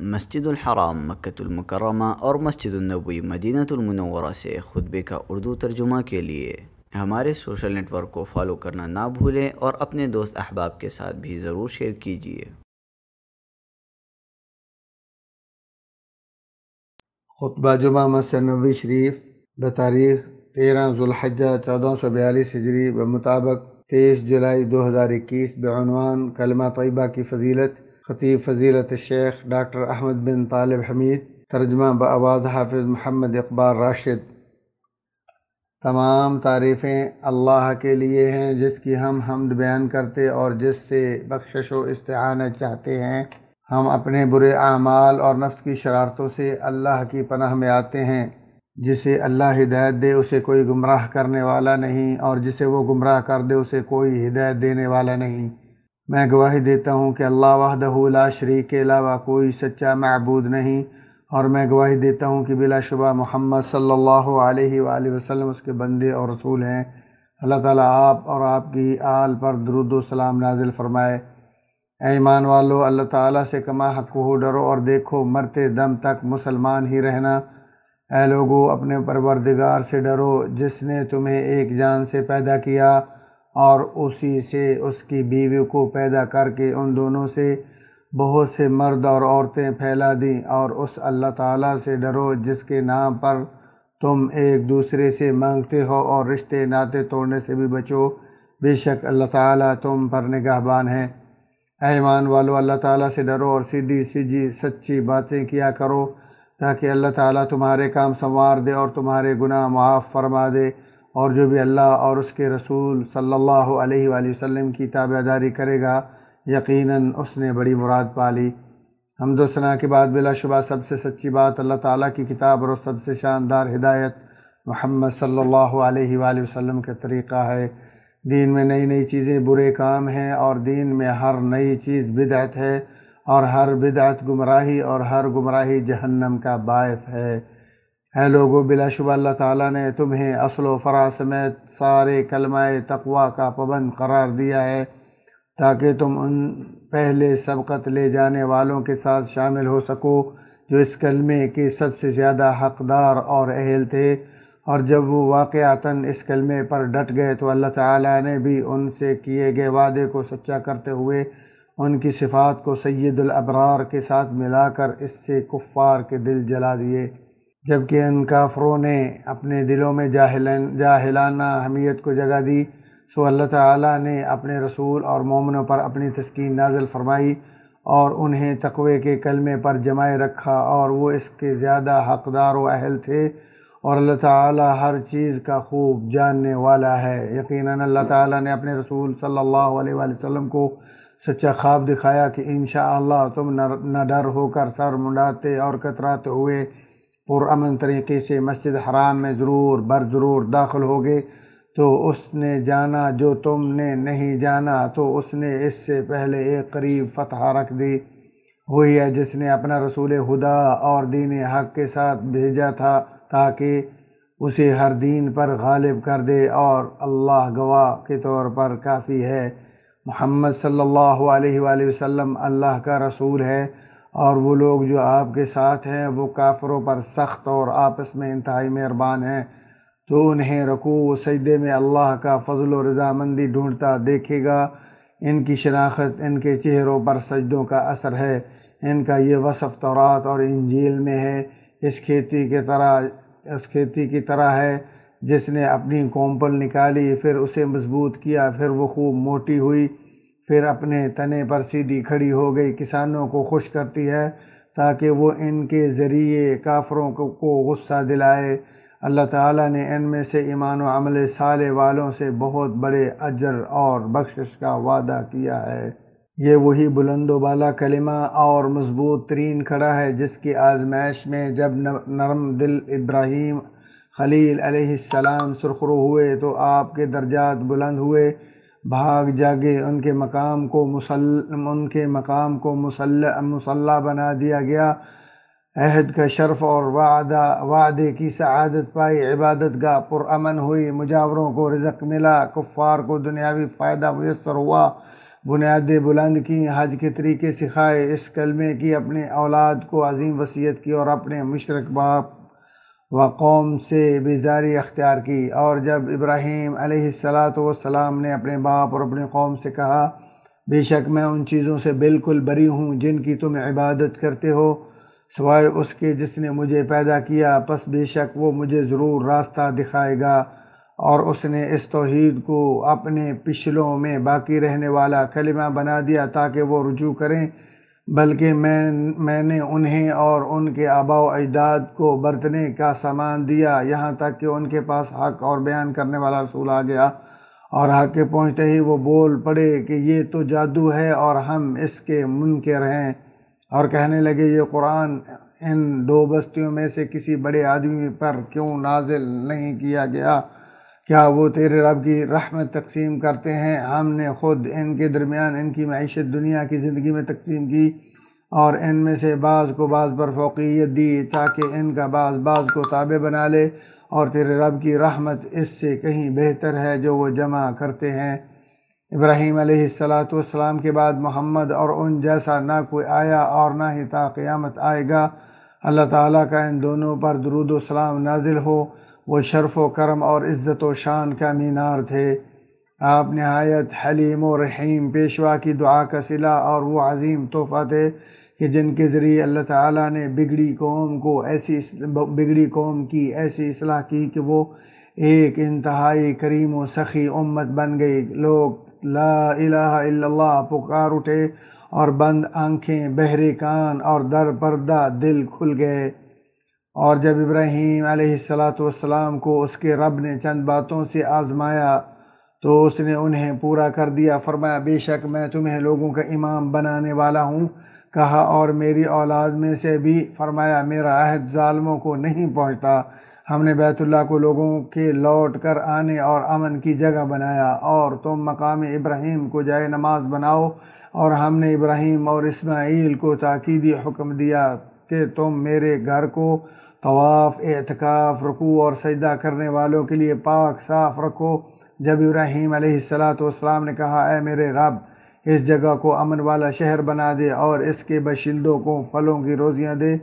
मस्जिद हराम मक्तुल और मस्जिद नबी मदीनतुल से खुतबे का उर्दू तर्जुमा के लिए हमारे सोशल नेटवर्क को फॉलो करना ना भूलें और अपने दोस्त अहबाब के साथ भी ज़रूर शेयर कीजिए खुतबा जुमा मस्जिद नबी शरीफ बतारीख तेरह जुल्हजा चौदह सौ बयालीस हिजरी व मुताबिक तेईस जुलाई दो हज़ार इक्कीस बनवान कलमा तयबा की फजीलत ख़तीब फजीलत शेख doctor Ahmad bin Talib Hamid तर्जमा बवाज़ हाफिज़ मोहम्मद इकबाल राशिद तमाम तारीफ़ें अल्लाह के लिए हैं जिसकी हम हमद बयान करते और जिससे बख्शिश व इस्तानत चाहते हैं हम अपने बुरे आमाल और नफ्स की शरारतों से अल्लाह की पनाह में आते हैं जिसे अल्लाह हिदायत दे उसे कोई गुमराह करने वाला नहीं और जिसे वो गुमराह कर दे उसे कोई हिदायत देने वाला नहीं मैं गवाही देता हूँ कि अल्लाह वहदहूला शरीक के अलावा कोई सच्चा मबूद नहीं और मैं गवाही देता हूँ कि बिलाशुबा मोहम्मद सल्लल्लाहु अलैहि वसल्लम उसके बंदे और रसूल हैं अल्लाह ताला आप और आपकी आल पर दरुद सलाम नाजिल फरमाए ईमान वालों अल्लाह ताला से कमा हक हो डरो और देखो मरते दम तक मुसलमान ही रहना ए लोगो अपने परवरदिगार से डरो जिसने तुम्हें एक जान से पैदा किया और उसी से उसकी बीवी को पैदा करके उन दोनों से बहुत से मर्द और औरतें फैला दी और उस अल्लाह ताला से डरो जिसके नाम पर तुम एक दूसरे से मांगते हो और रिश्ते नाते तोड़ने से भी बचो बेशक अल्लाह ताला तुम पर निगाहबान है ऐमान वालों अल्लाह ताला से डरो और सीधी सीधी सच्ची बातें किया करो ताकि अल्लाह ताला तुम्हारे काम संवार दे और तुम्हारे गुनाह माफ़ फरमा दे और जो भी अल्लाह और उसके रसूल सल्लल्लाहु अलैहि वसल्लम की ताबेदारी करेगा यकीनन उसने बड़ी मुराद पा ली हमदोसना के बाद बिलाशुबा सबसे सच्ची बात अल्लाह ताला की किताब और सबसे शानदार हिदायत मोहम्मद सल्लल्लाहु अलैहि वसल्लम का तरीक़ा है दीन में नई नई चीज़ें बुरे काम हैं और दीन में हर नई चीज़ बिदअत है और हर बिदअत गुमराही और हर गुमराही जहन्नम का बायस है है लोगो बिलाशुबा अल्लाह ताला ने तुम्हें असल फ़रा समेत सारे कलमाए तकवा का पबंद करार दिया है ताकि तुम उन पहले सबकत ले जाने वालों के साथ शामिल हो सको जो इस कलमे के सबसे ज़्यादा हकदार और अहल थे और जब वो वाक़ता इस कलमे पर डट गए तो अल्लाह ताला ने भी उनसे किए गए वादे को सच्चा करते हुए उनकी सिफात को सैदुलअबरार के साथ मिलाकर इससे कुफ़ार के दिल जला दिए जबकि इन काफ़रों ने अपने दिलों में जाहिलन जाहिलाना अहमियत को जगह दी सो अल्लाह ताला ने अपने रसूल और मोमनों पर अपनी तस्कीन नाजल फरमाई और उन्हें तकवे के कलमे पर जमाए रखा और वो इसके ज़्यादा हकदार व अहल थे और अल्लाह ताला हर चीज़ का खूब जानने वाला है यकीनन अल्लाह ताला ने अपने रसूल सल्लल्लाहु अलैहि वसल्लम को सच्चा ख्वाब दिखाया कि इन तुम न डर होकर सर मुंडाते और कतराते हुए पुरान तरीके से मस्जिद हराम में ज़रूर बर ज़रूर दाखिल हो गए तो उसने जाना जो तुमने नहीं जाना तो उसने इससे पहले एक करीब फतह रख दी हुई है जिसने अपना रसूल हुदा और दीन हक के साथ भेजा था ताकि उसे हर दीन पर गालिब कर दे और अल्लाह गवाह के तौर पर काफ़ी है मोहम्मद सल्लल्लाहु अलैहि वसल्लम अल्लाह का रसूल है और वो लोग जो आपके साथ हैं वो काफरों पर सख्त और आपस में इंतहाई मेहरबान हैं तो उन्हें रकू सजदे में अल्लाह का फजल रजामंदी ढूंढता देखेगा इनकी शनाख्त इनके चेहरों पर सजदों का असर है इनका ये वसफ़ तौरात और इंजील में है इस खेती के तरह इस खेती की तरह है जिसने अपनी कोम्पल निकाली फिर उसे मजबूत किया फिर वो खूब मोटी हुई फिर अपने तने पर सीधी खड़ी हो गई किसानों को खुश करती है ताकि वो इनके ज़रिए काफरों को गुस्सा दिलाए अल्लाह ताला ने इनमें से ईमान अमल साले वालों से बहुत बड़े अजर और बख्शिश का वादा किया है ये वही बुलंदोबाला कलिमा और मजबूत तरीन खड़ा है जिसकी आजमाइश में जब नरम दिल इब्राहीम खलील सलाम सुरखरू हुए तो आपके दर्जात बुलंद हुए भाग जागे उनके मकाम को मुसल उनके मकाम को मुसल मुसल्ला बना दिया गया अहद का शर्फ और वादा वादे की सआदत पाई इबादत गाह पुरअमन हुई मुजावरों को रिजक मिला कुफ़ार को दुनियावी फ़ायदा मैसर हुआ बुनियादें बुलंद की हज के तरीके सिखाए इस कलमे की अपने औलाद को अजीम वसीयत की और अपने मुशरक बाप व कौम से बेजारी अख्तियार की और जब इब्राहीम सलाम ने अपने बाप और अपने कौम से कहा बेशक मैं उन चीज़ों से बिल्कुल बरी हूँ जिनकी तुम इबादत करते हो सवाए उसके जिसने मुझे पैदा किया बस बेशक वो मुझे ज़रूर रास्ता दिखाएगा और उसने इस तोहद को अपने पिछलों में बाकी रहने वाला कलिमा बना दिया ताकि वो रुजू करें बल्कि मैं मैंने उन्हें और उनके आबा अजदाद को बरतने का सामान दिया यहाँ तक कि उनके पास हक और बयान करने वाला रसूल आ गया और हक के पहुँचते ही वो बोल पड़े कि ये तो जादू है और हम इसके मुनकर हैं और कहने लगे ये कुरान इन दो बस्तियों में से किसी बड़े आदमी पर क्यों नाजिल नहीं किया गया क्या वो तेरे रब की रहमत तकसीम करते हैं हमने ख़ुद इनके दरमियान इनकी मीशत दुनिया की ज़िंदगी में तकसीम की और इन में से बाज़ को बाज़ पर फोकियत दी ताकि इनका बाज़ बाज़ को ताबे बना ले और तेरे रब की रहमत इससे कहीं बेहतर है जो वो जमा करते हैं इब्राहीम सलाम के बाद मोहम्मद और उन जैसा ना कोई आया और ना ही ता क़यामत आएगा अल्लाह ताला का इन दोनों पर दरुद सलाम नाजिल हो वो शर्फ़ व करम और इज़्ज़त व शान का मीनार थे आप नहायत हलीम और रहीम पेशवा की दुआ का सिला और वो अजीम तोहफ़ा थे कि जिनके ज़रिए अल्लाह ताला ने बिगड़ी कौम को ऐसी बिगड़ी कौम की ऐसी असलाह की कि वो एक इंतहाई करीम व सखी उम्मत बन गई लोग ला इलाहा इल्लल्लाह पुकार उठे और बंद आंखें बहरे कान और दर पर्दा दिल खुल गए और जब इब्राहीम सलाम को उसके रब ने चंद बातों से आज़माया तो उसने उन्हें पूरा कर दिया फरमाया बेशक मैं तुम्हें लोगों का इमाम बनाने वाला हूँ कहा और मेरी औलाद में से भी फरमाया मेरा अहद ालमों को नहीं पहुँचता हमने बैतुल्ला को लोगों के लौट कर आने और अमन की जगह बनाया और तुम मकाम इब्राहीम को जाए नमाज बनाओ और हमने इब्राहिम और इस्माइल को ताकीदी हुक्म दिया कि तुम मेरे घर को तवाफ़ एहतकाफ़ रुकू और सजदा करने वालों के लिए पाक साफ रखो जब इब्राहीम सलाम ने कहा ए मेरे रब इस जगह को अमन वाला शहर बना दे और इसके बशिंदों को फलों की रोज़ियाँ दे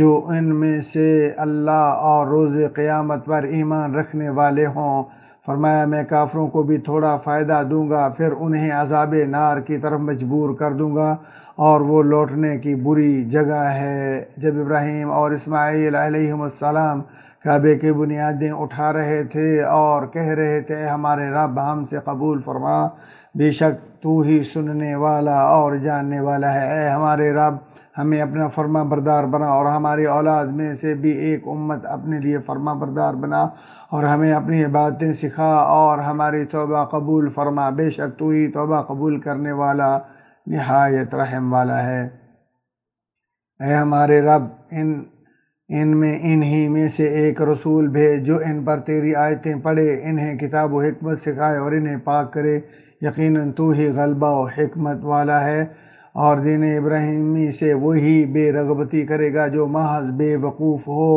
जो इनमें से अल्लाह और रोज़ क़यामत पर ईमान रखने वाले हों फरमाया मैं काफ़रों को भी थोड़ा फ़ायदा दूंगा फिर उन्हें अजाब नार की तरफ मजबूर कर दूंगा और वो लौटने की बुरी जगह है जब इब्राहिम और इसमाईलम काबे की बुनियादें उठा रहे थे और कह रहे थे हमारे रब हम से कबूल फरमा बेशक तू ही सुनने वाला और जानने वाला है ए हमारे रब हमें अपना फर्मा बरदार बना और हमारी औलाद में से भी एक उम्मत अपने लिए फर्मा बरदार बना और हमें अपनी इबादतें सिखा और हमारी तोबा कबूल फरमा बेशक तू ही तोबा कबूल करने वाला नहायत रहम वाला है ऐ हमारे रब इन इन में इन्हीं में से एक रसूल भेज जो इन पर तेरी आयतें पढ़े इन्हें किताब व हमत सिखाए और इन्हें पाक करे यकीनन तू ही गलबा और हमत वाला है और दिन इब्राहिमी से वही बेरगबती करेगा जो महज बेवकूफ़ हो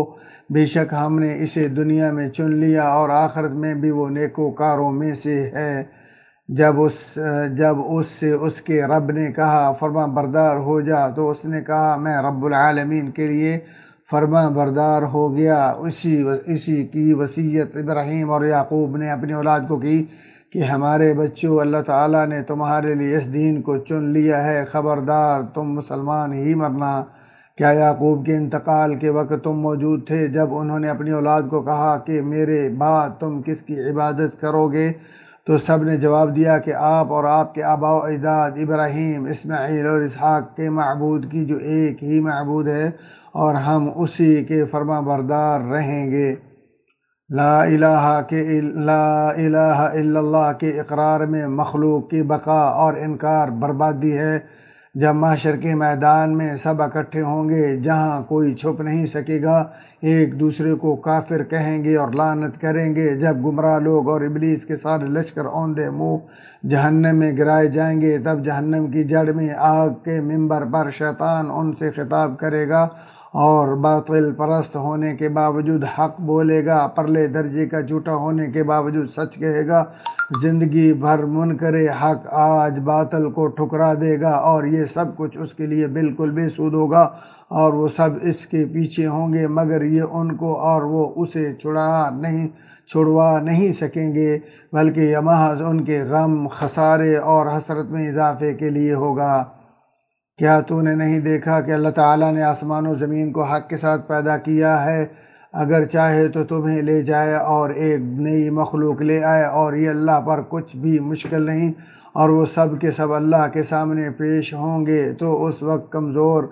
बेशक हमने इसे दुनिया में चुन लिया और आखिरत में भी वो नेकोकारों में से है जब उस जब उससे उसके रब ने कहा फर्मा बरदार हो जा तो उसने कहा मैं रबालमीन के लिए फर्मा बरदार हो गया उसी इसी की वसीयत इब्राहिम और याकूब ने अपनी औलाद को की कि हमारे बच्चों अल्लाह ताला ने तुम्हारे लिए इस दीन को चुन लिया है ख़बरदार तुम मुसलमान ही मरना क्या याकूब के इंतकाल के वक्त तुम मौजूद थे जब उन्होंने अपनी औलाद को कहा कि मेरे बाद तुम किसकी इबादत करोगे तो सब ने जवाब दिया कि आप और आपके आबा अजदाद इब्राहिम इसमाइल और इसहाक के मबूद की जो एक ही मबूद है और हम उसी के फर्मा बरदार रहेंगे ला इलाहा के ला इलाहा इल्लल्लाह के इकरार में मखलूक की बका और इनकार बर्बादी है जब महशर के मैदान में सब इकट्ठे होंगे जहाँ कोई छुप नहीं सकेगा एक दूसरे को काफिर कहेंगे और लानत करेंगे जब गुमराह लोग और इबलीस के सारे लश्कर औंधे मुँह जहन्नम में गिराए जाएंगे तब जहन्नम की जड़ में आग के मंबर पर शैतान उनसे खिताब करेगा और बातिल परस्त होने के बावजूद हक बोलेगा परले दर्जे का झूठा होने के बावजूद सच कहेगा ज़िंदगी भर मुन करे हक आज बातल को ठुकरा देगा और ये सब कुछ उसके लिए बिल्कुल बेसूद होगा और वो सब इसके पीछे होंगे मगर ये उनको और वो उसे छुड़ा नहीं छुड़वा नहीं सकेंगे बल्कि यह महज उनके गम खसारे और हसरत में इजाफे के लिए होगा क्या तूने नहीं देखा कि अल्लाह ताला ने आसमान और ज़मीन को हक के साथ पैदा किया है अगर चाहे तो तुम्हें ले जाए और एक नई मखलूक ले आए और ये अल्लाह पर कुछ भी मुश्किल नहीं और वो सब के सब अल्लाह के सामने पेश होंगे तो उस वक्त कमज़ोर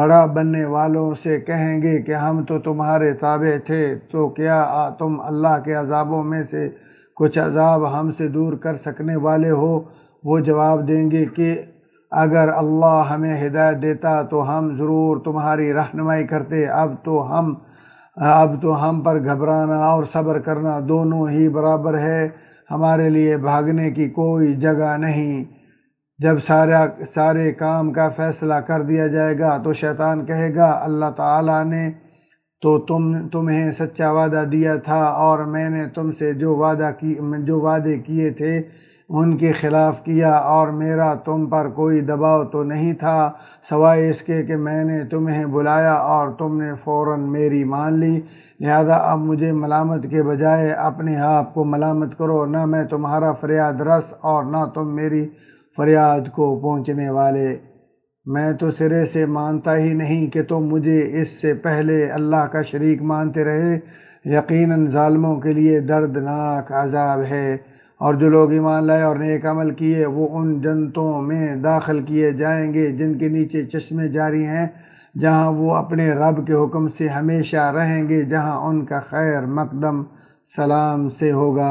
बड़ा बनने वालों से कहेंगे कि हम तो तुम्हारे ताबे थे तो क्या तुम अल्लाह के अजाबों में से कुछ अजाब हमसे दूर कर सकने वाले हो वो जवाब देंगे कि अगर अल्लाह हमें हिदायत देता तो हम ज़रूर तुम्हारी रहनुमाई करते अब तो हम अब तो हम पर घबराना और सब्र करना दोनों ही बराबर है हमारे लिए भागने की कोई जगह नहीं जब सारा सारे काम का फ़ैसला कर दिया जाएगा तो शैतान कहेगा अल्लाह ताला ने तो तुम तुम्हें सच्चा वादा दिया था और मैंने तुमसे जो वादा की जो वादे किए थे उनके खिलाफ किया और मेरा तुम पर कोई दबाव तो नहीं था सवाए इसके कि मैंने तुम्हें बुलाया और तुमने फ़ौर मेरी मान ली लिहाजा अब मुझे मलामत के बजाय अपने आप को मलामत करो ना मैं तुम्हारा फरियाद रस और ना तुम मेरी फरियाद को पहुँचने वाले मैं तो सिरे से मानता ही नहीं कि तुम तो मुझे इससे पहले अल्लाह का शरीक मानते रहे यकीनन ालमों के लिए दर्दनाक अजाब है और जो लोग ईमान लाए और नेक अमल किए वो उन जन्नतों में दाखिल किए जाएंगे जिनके नीचे चश्मे जारी हैं जहाँ वो अपने रब के हुक्म से हमेशा रहेंगे जहाँ उनका खैर मकदम सलाम से होगा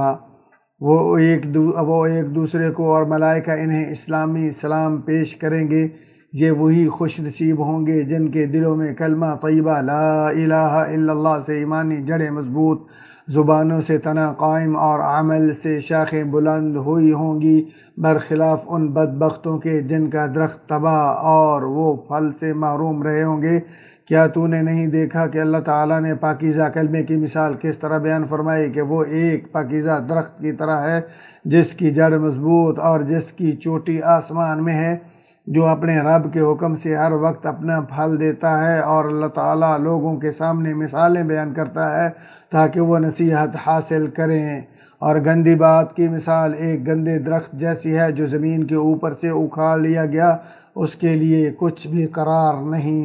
वो एक वो एक दूसरे को और मलाइका इन्हें इस्लामी सलाम पेश करेंगे ये वही खुश नसीब होंगे जिनके दिलों में कलमा तयबा ला इलाहा इल्लल्लाह से ईमानी जड़ें मजबूत ज़ुबानों से तना कायम और आमल से शाखें बुलंद हुई होंगी बरखिलाफ उन बदबख्तों के जिनका दरख्त तबाह और वो फल से महरूम रहे होंगे क्या तूने नहीं देखा कि अल्लाह ताला ने पाकिज़ा कलमे की मिसाल किस तरह बयान फरमाई कि वो एक पाकिज़ा दरख्त की तरह है जिसकी जड़ मज़बूत और जिसकी चोटी आसमान में है जो अपने रब के हुक्म से हर वक्त अपना फल देता है और अल्लाह ताला लोगों के सामने मिसालें बयान करता है ताकि वो नसीहत हासिल करें और गंदी बात की मिसाल एक गंदे दरख्त जैसी है जो ज़मीन के ऊपर से उखाड़ लिया गया उसके लिए कुछ भी करार नहीं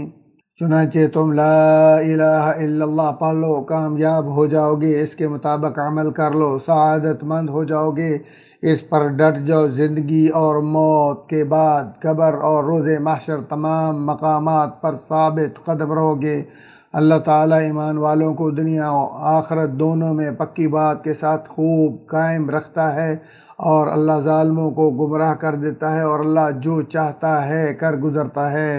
चुनाचे तुम ला पढ़ लो कामयाब हो जाओगे इसके मुताबिक अमल कर लो शहादतमंद हो जाओगे इस पर डट जाओ ज़िंदगी और मौत के बाद कबर और रोज़ माशर तमाम मकाम पर साबित कदम रहोगे अल्लाह ताला ईमान वालों को दुनिया और आखरत दोनों में पक्की बात के साथ खूब कायम रखता है और अल्लाह ालमों को गुमराह कर देता है और अल्लाह जो चाहता है कर गुज़रता है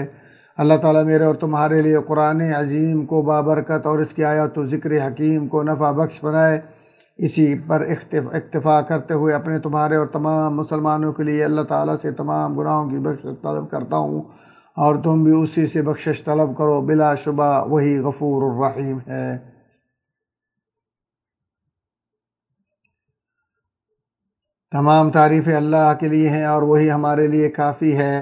अल्लाह ताला मेरे और तुम्हारे लिए कुरान अजीम को बाबरकत और इसकी आयत ज़िक्र हकीम को नफ़ा बख्श बनाए इसी पर इक्तफा करते हुए अपने तुम्हारे और तमाम मुसलमानों के लिए अल्लाह ताला से तमाम गुनाहों की बख्श तलब करता हूँ और तुम भी उसी से बख्शिश तलब करो बिलाशुबा वही गफूर रहीम है तमाम तारीफ़ अल्लाह के लिए हैं और वही हमारे लिए काफ़ी है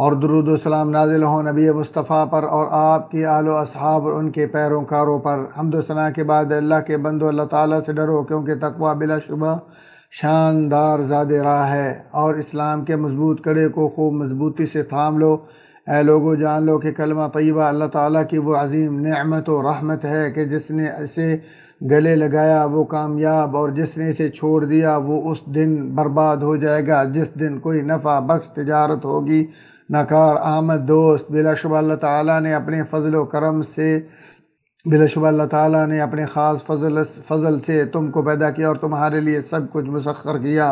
और दरुदोसलाम नाजिल हो नबी मुस्तफ़ा पर और आपके आलो असहाब उनके पैरों कारों पर हमदोसना के बाद अल्लाह के बंदो अल्लाह ताली से डरो क्योंकि तकवा बिलाशुबा शानदार ज़्यादा रहा है और इस्लाम के मजबूत कड़े को खूब मजबूती से थाम लो ए लोगो जान लो कि कलमा पैबा अल्लाह ताली की वो अजीम नमत और रहमत है कि जिसने इसे गले लगाया वो कामयाब और जिसने इसे छोड़ दिया वो उस दिन बर्बाद हो जाएगा जिस दिन कोई नफ़ा बख्श तजारत होगी नाकार आमद दोस्त बिलाशुबा अल्लाह ने अपने फ़जल करम से बिलाशुबा अल्लाह ने अपने ख़ास फजल फजल से तुमको पैदा किया और तुम्हारे लिए सब कुछ मुसखर किया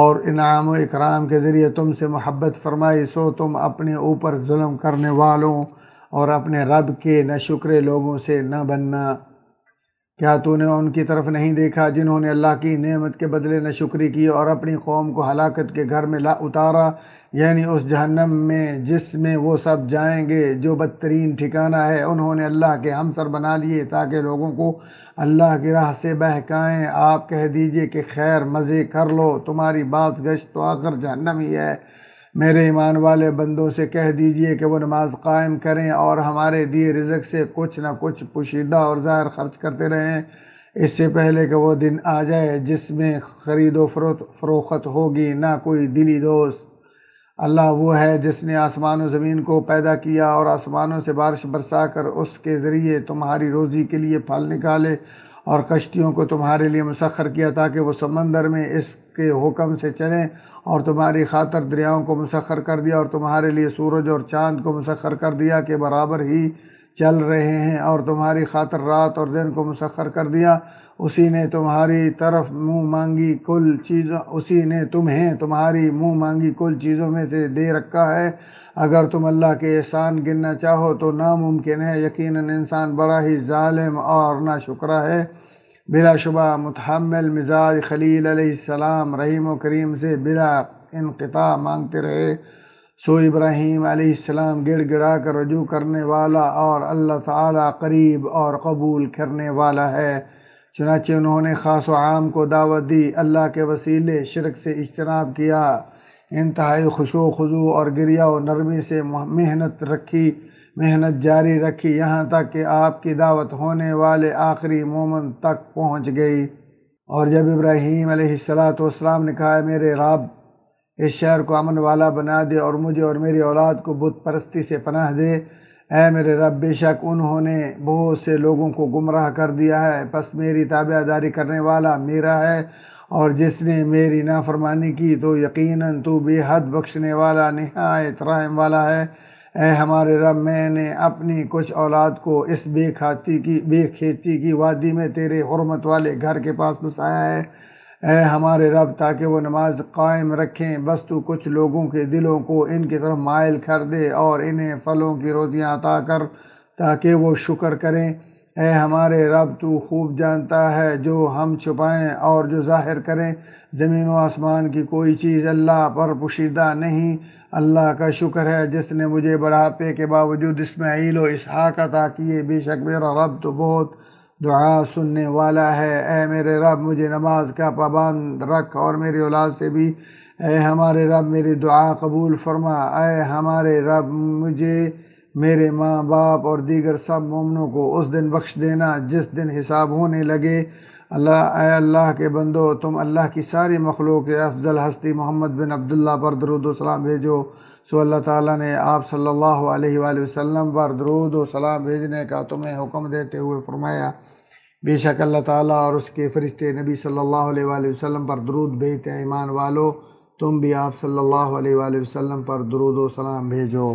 और इनाम इकराम के ज़रिए तुमसे मोहब्बत फरमाई सो तुम अपने ऊपर जुल्म करने वालों और अपने रब के न शुक्र लोगों से न बनना क्या तूने उनकी तरफ नहीं देखा जिन्होंने अल्लाह की नेमत के बदले न शुक्री की और अपनी कौम को हलाकत के घर में ला उतारा यानी उस जहन्नम में जिसमें वो सब जाएंगे जो बदतरीन ठिकाना है उन्होंने अल्लाह के हमसर बना लिए ताकि लोगों को अल्लाह की राह से बहकाएं आप कह दीजिए कि खैर मज़े कर लो तुम्हारी बात गश्त तो आखिर जहन्नम ही है मेरे ईमान वाले बंदों से कह दीजिए कि वो नमाज कायम करें और हमारे दिए रिजक से कुछ ना कुछ पोशीदा और ज़ाहिर खर्च करते रहें इससे पहले कि वो दिन आ जाए जिसमें खरीदो फरोत फरोख्त होगी ना कोई दिली दोस्त अल्लाह वो है जिसने आसमान व ज़मीन को पैदा किया और आसमानों से बारिश बरसा कर उसके ज़रिए तुम्हारी रोज़ी के लिए फल निकाले और कश्तियों को तुम्हारे लिए मुसखर किया ताकि वो समंदर में इसके हुक्म से चलें और तुम्हारी खातर दरियाओं को मुसखर कर दिया और तुम्हारे लिए सूरज और चांद को मुसखर कर दिया के बराबर ही चल रहे हैं और तुम्हारी खातर रात और दिन को मुसखर कर दिया उसी ने तुम्हारी तरफ मुंह मांगी कुल चीज़ों उसी ने तुम्हें तुम्हारी मुंह मांगी कुल चीज़ों में से दे रखा है अगर तुम अल्लाह के एहसान गिनना चाहो तो नामुमकिन है यकीन इंसान बड़ा ही ालिम और ना शुक्रा है बिलाशुबा मुतहमल मिजाज खलील सलाम रहीम करीम से बिला इनकता मांगते रहे सो इब्राहीम आसमाम गिड़ गिड़ा कर रजू करने वाला और अल्लाह ताला करीब और कबूल करने वाला है चनाचे उन्होंने ख़ास आम को दावत दी अल्लाह के वसीले शिरक से इजतनाब किया इंतहाई खुशो खजू और गिरिया और नरमी से मेहनत रखी मेहनत जारी रखी यहाँ तक कि आपकी दावत होने वाले आखिरी मोमन तक पहुँच गई और जब इब्राहीम सलाम ने कहा मेरे रब इस शहर को अमन वाला बना दे और मुझे और मेरी औलाद को बुत परस्ती से पनाह दे है मेरे रब बेशक उन्होंने बहुत से लोगों को गुमराह कर दिया है बस मेरी ताबेदारी करने वाला मेरा है और जिसने मेरी नाफरमानी की तो यकीनन तू बेहद बख्शने वाला नहायत रहम वाला है ऐ हमारे रब मैंने अपनी कुछ औलाद को इस बेखाती की बेखेती की वादी में तेरे हरमत वाले घर के पास बसाया है ए हमारे रब ताकि वो नमाज कायम रखें बस तो कुछ लोगों के दिलों को इनकी तरफ मायल कर दे और इन्हें फलों की रोज़ियाँ अता कर ताकि वो शुक्र करें ए हमारे रब तू खूब जानता है जो हम छुपाएं और जो ज़ाहिर करें ज़मीन व आसमान की कोई चीज़ अल्लाह पर पुशीदा नहीं अल्लाह का शुक्र है जिसने मुझे बढ़ापे के बावजूद इसमें व इसहाक अता किए बेशक मेरा रब तो बहुत दुआ सुनने वाला है ऐ मेरे रब मुझे नमाज का पाबंद रख और मेरी औलाद से भी ऐ हमारे रब मेरी दुआ कबूल फरमा ऐ हमारे रब मुझे मेरे माँ बाप और दीगर सब ममनों को उस दिन बख्श देना जिस दिन हिसाब होने लगे अल्लाह अल्लाह के बंदो तुम अल्लाह की सारी मखलूक के अफजल हस्ती मोहम्मद बिन अब्दुल्ला पर दरुदोसलाम भेजो सो अल्लाह ताला ने आप सल्लल्लाहु अलैहि वसल्लम पर दरुदोसलाम भेजने का तुम्हें हुक्म देते हुए फरमाया बेशक अल्लाह ताला और उसके फ़रिश्ते नबी सल्लल्लाहु अलैहि वसल्लम पर दरूद भेजते हैं ईमान वालों तुम भी आप सल्लल्लाहु अलैहि वसल्लम पर दरूद सलाम भेजो